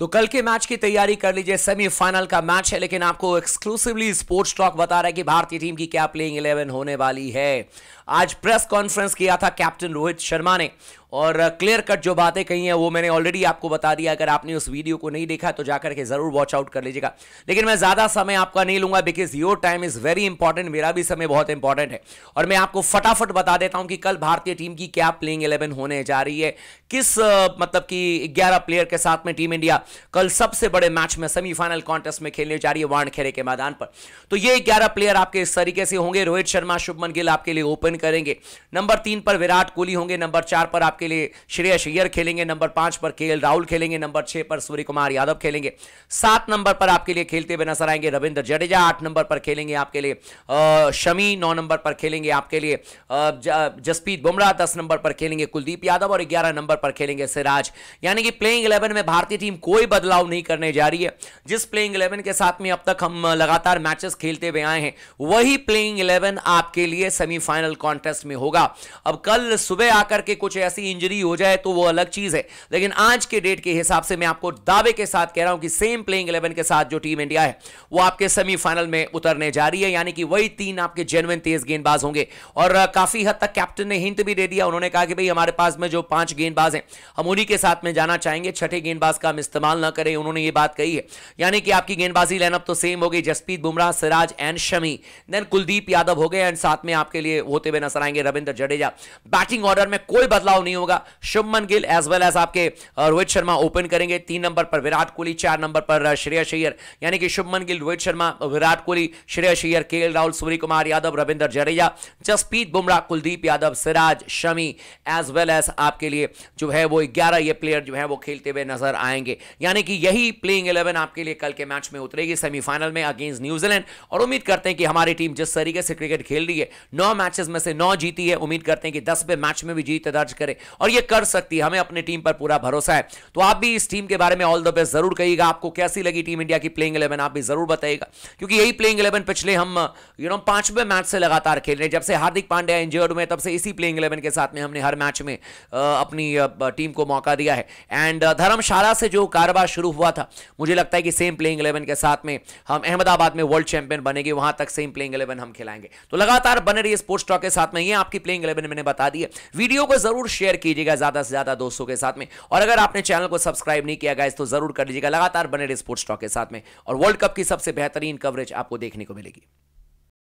तो कल के मैच की तैयारी कर लीजिए सेमीफाइनल का मैच है लेकिन आपको एक्सक्लूसिवली स्पोर्ट्स टॉक बता रहा है कि भारतीय टीम की क्या प्लेइंग इलेवन होने वाली है आज प्रेस कॉन्फ्रेंस किया था कैप्टन रोहित शर्मा ने और क्लियर uh, कट जो बातें कही हैं वो मैंने ऑलरेडी आपको बता दिया अगर आपने उस वीडियो को नहीं देखा तो जाकर के जरूर वॉच आउट कर लीजिएगा लेकिन मैं ज़्यादा समय आपका नहीं लूंगा because your time is very important मेरा भी समय बहुत इंपॉर्टेंट है और मैं आपको फटाफट बता देता हूं कि कल भारतीय टीम की क्या प्लेइंग इलेवन होने जा रही है किस uh, मतलब कि ग्यारह प्लेयर के साथ में टीम इंडिया कल सबसे बड़े मैच में सेमीफाइनल कॉन्टेस्ट में खेलने जा रही है वानखेड़े के मैदान पर तो ये ग्यारह प्लेयर आपके इस तरीके से होंगे रोहित शर्मा शुभमन गिल आपके लिए ओपन करेंगे नंबर तीन पर विराट कोहली होंगे नंबर चार पर आपके लिए श्रेयस अय्यर खेलेंगे नंबर पांच पर के राहुल खेलेंगे नंबर छह पर सूर्य कुमार यादव खेलेंगे सात नंबर पर आपके लिए खेलते हुए नजर आएंगे रविंद्र जडेजा आठ नंबर पर खेलेंगे आपके लिए शमी नौ नंबर पर खेलेंगे आपके लिए जसप्रीत बुमराह दस नंबर पर खेलेंगे कुलदीप यादव और ग्यारह नंबर पर खेलेंगे सिराज यानी कि प्लेइंग इलेवन में भारतीय टीम कोई कोई बदलाव नहीं करने जा रही है जिस प्लेइंग इलेवन के साथ में अब तक हम लगातार मैचेस खेलते हुए आए हैं वही प्लेइंग इलेवन आपके लिए सेमीफाइनल कॉन्टेस्ट में होगा अब कल सुबह आकर के कुछ ऐसी इंजरी हो जाए तो वो अलग चीज है लेकिन आज के डेट के हिसाब से मैं आपको दावे के साथ कह रहा हूं कि सेम प्लेइंग इलेवन के साथ जो टीम इंडिया है वो आपके सेमीफाइनल में उतरने जा रही है यानी कि वही तीन आपके जेनुअन तेज गेंदबाज होंगे और काफी हद तक कैप्टन ने हिंट भी दे दिया उन्होंने कहा कि भाई हमारे पास में जो पांच गेंदबाज हैं हम उन्हीं के साथ में जाना चाहेंगे छठे गेंदबाज का हम इस्तेमाल इस्तेमाल ना करें उन्होंने ये बात कही है यानी कि आपकी गेंदबाजी लाइनअप तो सेम होगी जसप्रीत बुमराह सिराज एंड शमी देन कुलदीप यादव हो गए एंड साथ में आपके लिए होते हुए नजर आएंगे रविंद्र जडेजा बैटिंग ऑर्डर में कोई बदलाव नहीं होगा Shubman Gill as well as आपके रोहित शर्मा ओपन करेंगे तीन नंबर पर विराट कोहली चार नंबर पर श्रेय शैयर यानी कि Shubman Gill Rohit Sharma Virat Kohli Shreyas Iyer K Rahul Suryakumar Yadav Ravindra Jadeja Jasprit Bumrah Kuldeep Yadav Siraj Shami as well as आपके लिए जो है वो ग्यारह ये प्लेयर जो है वो खेलते हुए नजर आएंगे यानी कि यही प्लेइंग इलेवन आपके लिए कल के मैच में उतरेगी सेमीफाइनल में अगेंस्ट न्यूजीलैंड और उम्मीद करते हैं कि हमारी टीम जिस तरीके से क्रिकेट खेल रही है नौ मैचेस में से नौ जीती है उम्मीद करते हैं कि दस पे मैच में भी जीत दर्ज करे और यह कर सकती है हमें अपनी टीम पर पूरा भरोसा है तो आप भी इस टीम के बारे में ऑल द बेस्ट जरूर कहिएगा आपको कैसी लगी टीम इंडिया की प्लेइंग इलेवन आप भी जरूर बताइएगा क्योंकि यही प्लेइंग इलेवन पिछले हम यू नो पांचवें मैच से लगातार खेल रहे हैं जब से हार्दिक पांड्या इंजर्ड हुए तब से इसी प्लेइंग इलेवन के साथ में हमने हर मैच में अपनी टीम को मौका दिया है एंड धर्मशाला से जो कारोबार शुरू हुआ था मुझे लगता है कि सेम प्लेइंग इलेवन के साथ में हम अहमदाबाद में वर्ल्ड चैंपियन बनेंगे वहां तक सेम प्लेइंग इलेवन हम खिलाएंगे तो लगातार बने रही स्पोर्ट्स टॉक के साथ में ये आपकी प्लेइंग इलेवन मैंने बता दी है वीडियो को जरूर शेयर कीजिएगा ज्यादा से ज्यादा दोस्तों के साथ में और अगर आपने चैनल को सब्सक्राइब नहीं किया गया तो जरूर कर लीजिएगा लगातार बने रही स्पोर्ट्स टॉक के साथ में और वर्ल्ड कप की सबसे बेहतरीन कवरेज आपको देखने को मिलेगी